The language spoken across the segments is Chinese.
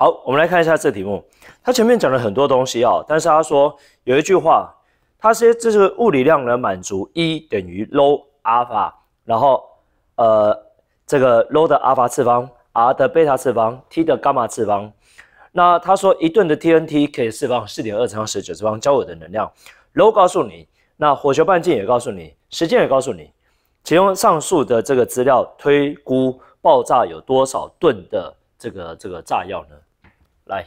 好，我们来看一下这题目。他前面讲了很多东西啊，但是他说有一句话，他说这是物理量能满足一等于 low low 阿尔法，然后呃这个 low 的阿尔法次方，r 的贝塔次方，t 的伽马次方。那他说一吨的 TNT 可以释放四点二乘十九次方焦耳的能量。low 告诉你，那火球半径也告诉你，时间也告诉你，请用上述的这个资料推估爆炸有多少吨的这个这个炸药呢？来，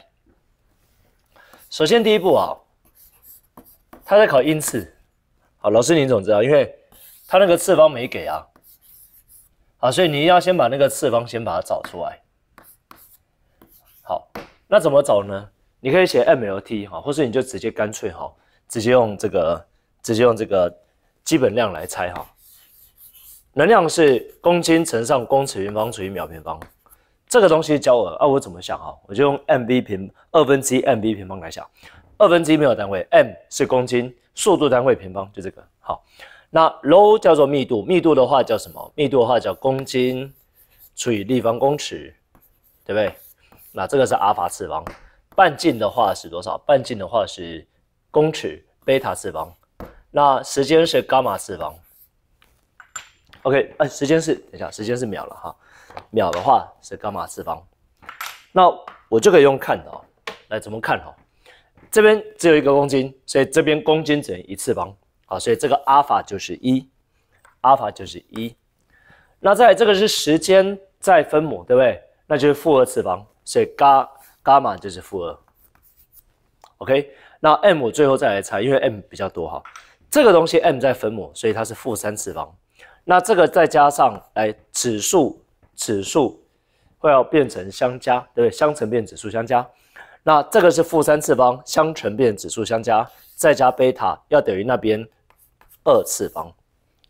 首先第一步啊，他在考因次，好，老师您怎么知道？因为，他那个次方没给啊，好，所以你要先把那个次方先把它找出来，好，那怎么找呢？你可以写 m l t 哈，或是你就直接干脆哈，直接用这个，直接用这个基本量来猜哈，能量是公斤乘上公尺平方除以秒平方。这个东西交额啊，我怎么想啊？我就用 m b 平二分之一 m b 平方来想，二分之一没有单位，m 是公斤，速度单位平方就这个好。那 rho 叫做密度，密度的话叫什么？密度的话叫公斤除以立方公尺，对不对？那这个是阿法次方，半径的话是多少？半径的话是公尺，贝塔次方，那时间是伽马次方。OK，啊，时间是等一下，时间是秒了哈。秒的话是伽马次方，那我就可以用看的哦。来，怎么看哈？这边只有一个公斤，所以这边公斤只能一次方。好，所以这个阿尔法就是一，阿尔法就是一。那再这个是时间再分母，对不对？那就是负二次方，所以伽伽马就是负二。OK，那 m 我最后再来猜，因为 m 比较多哈。这个东西 m 在分母，所以它是负三次方。那这个再加上来指数。指数会要变成相加，对不对？相乘变指数，相加。那这个是负三次方，相乘变指数，相加，再加贝塔要等于那边二次方，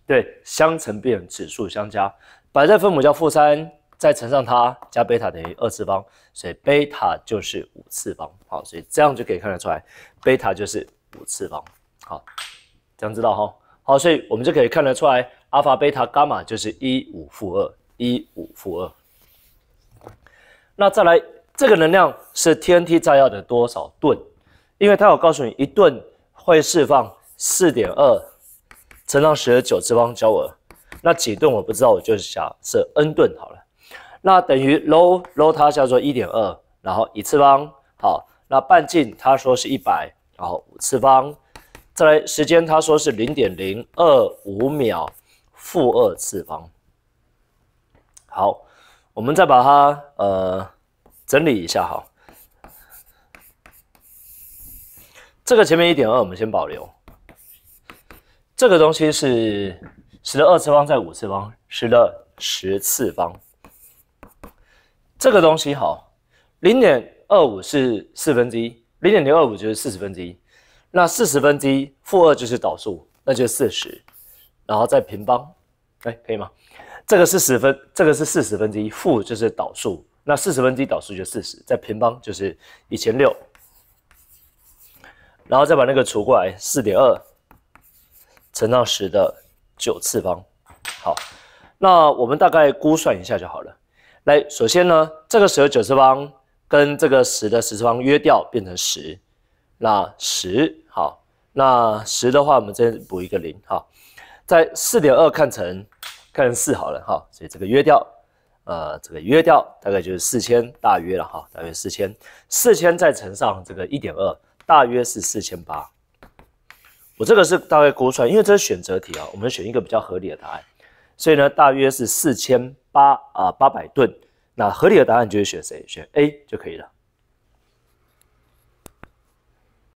对，相乘变指数，相加，摆在分母叫负三，再乘上它加贝塔等于二次方，所以贝塔就是五次方。好，所以这样就可以看得出来，贝塔就是五次方。好，这样知道哈。好，所以我们就可以看得出来，阿尔法、贝塔、伽马就是一五负二。一五负二，那再来，这个能量是 TNT 炸药的多少吨？因为它有告诉你，一吨会释放四点二乘上十的九次方焦耳。那几吨我不知道，我就假设 n 吨好了。那等于 l l o w o w 它叫做一点二，然后一次方。好，那半径它说是一百，然后五次方。再来时间它说是零点零二五秒负二次方。好，我们再把它呃整理一下哈。这个前面一点二，我们先保留。这个东西是十的二次方再五次方，十的十次方。这个东西好，零点二五是四分之一，零点零二五就是四十分之一。那四十分之一负二就是导数，那就是四十，然后再平方，哎，可以吗？这个是十分，这个是四十分之一，负就是导数，那四十分之一导数就四十，在平方就是一千六，然后再把那个除过来，四点二乘到十的九次方，好，那我们大概估算一下就好了。来，首先呢，这个十的九次方跟这个十的十次方约掉，变成十，那十好，那十的话，我们再补一个零好，在四点二看成。看四好了哈，所以这个约掉，呃，这个约掉大概就是四千大约了哈，大约四千，四千再乘上这个一点二，大约是四千八。我这个是大概估算，因为这是选择题啊，我们选一个比较合理的答案，所以呢，大约是四千八啊，八百吨。那合理的答案就是选谁？选 A 就可以了。